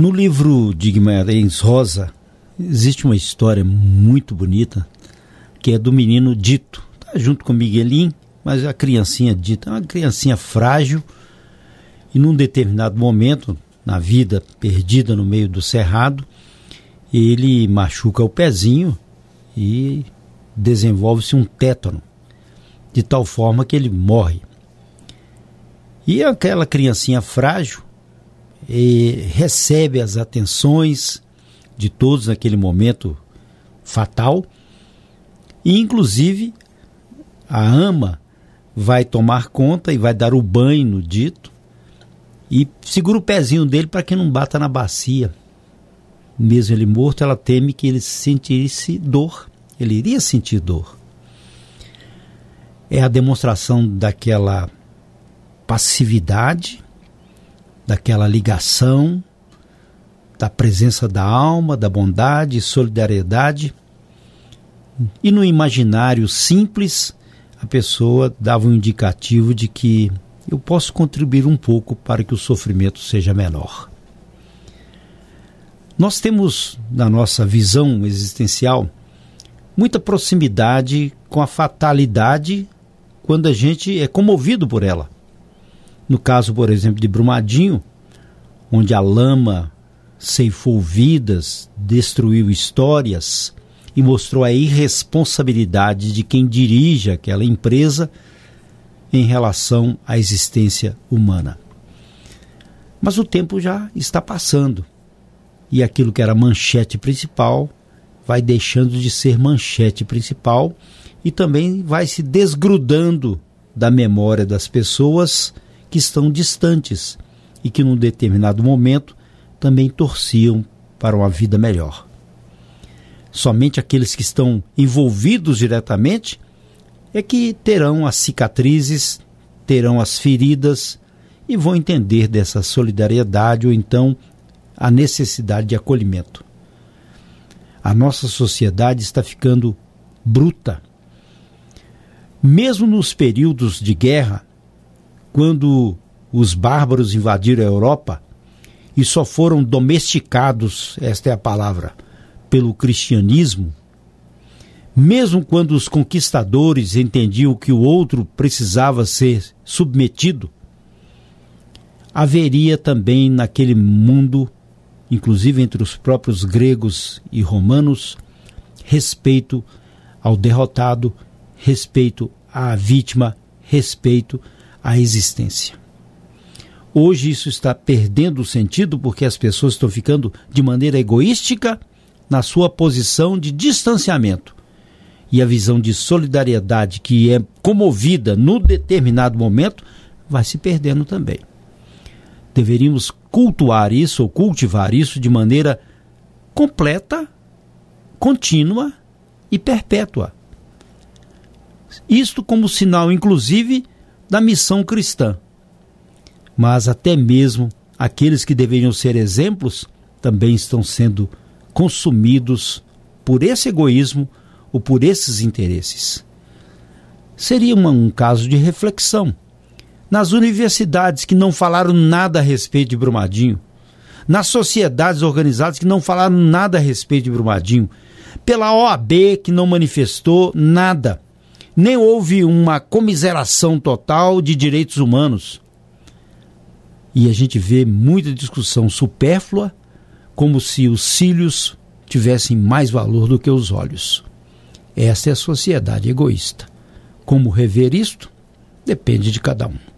No livro de Guimarães Rosa, existe uma história muito bonita que é do menino Dito, tá junto com Miguelinho, mas a criancinha Dito é uma criancinha frágil e num determinado momento na vida perdida no meio do cerrado, ele machuca o pezinho e desenvolve-se um tétano, de tal forma que ele morre. E aquela criancinha frágil e recebe as atenções de todos naquele momento fatal. E, inclusive, a ama vai tomar conta e vai dar o banho no dito e segura o pezinho dele para que não bata na bacia. Mesmo ele morto, ela teme que ele sentisse dor. Ele iria sentir dor. É a demonstração daquela passividade daquela ligação, da presença da alma, da bondade solidariedade. E no imaginário simples, a pessoa dava um indicativo de que eu posso contribuir um pouco para que o sofrimento seja menor. Nós temos na nossa visão existencial muita proximidade com a fatalidade quando a gente é comovido por ela. No caso, por exemplo, de Brumadinho, onde a lama ceifou vidas, destruiu histórias e mostrou a irresponsabilidade de quem dirige aquela empresa em relação à existência humana. Mas o tempo já está passando e aquilo que era manchete principal vai deixando de ser manchete principal e também vai se desgrudando da memória das pessoas que estão distantes e que, num determinado momento, também torciam para uma vida melhor. Somente aqueles que estão envolvidos diretamente é que terão as cicatrizes, terão as feridas e vão entender dessa solidariedade ou então a necessidade de acolhimento. A nossa sociedade está ficando bruta. Mesmo nos períodos de guerra, quando os bárbaros invadiram a Europa e só foram domesticados, esta é a palavra, pelo cristianismo, mesmo quando os conquistadores entendiam que o outro precisava ser submetido, haveria também naquele mundo, inclusive entre os próprios gregos e romanos, respeito ao derrotado, respeito à vítima, respeito a existência. Hoje isso está perdendo o sentido porque as pessoas estão ficando de maneira egoística na sua posição de distanciamento. E a visão de solidariedade que é comovida no determinado momento vai se perdendo também. Deveríamos cultuar isso ou cultivar isso de maneira completa, contínua e perpétua. Isto como sinal, inclusive, da missão cristã. Mas até mesmo aqueles que deveriam ser exemplos também estão sendo consumidos por esse egoísmo ou por esses interesses. Seria uma, um caso de reflexão. Nas universidades que não falaram nada a respeito de Brumadinho, nas sociedades organizadas que não falaram nada a respeito de Brumadinho, pela OAB que não manifestou nada nem houve uma comiseração total de direitos humanos. E a gente vê muita discussão supérflua, como se os cílios tivessem mais valor do que os olhos. Essa é a sociedade egoísta. Como rever isto? Depende de cada um.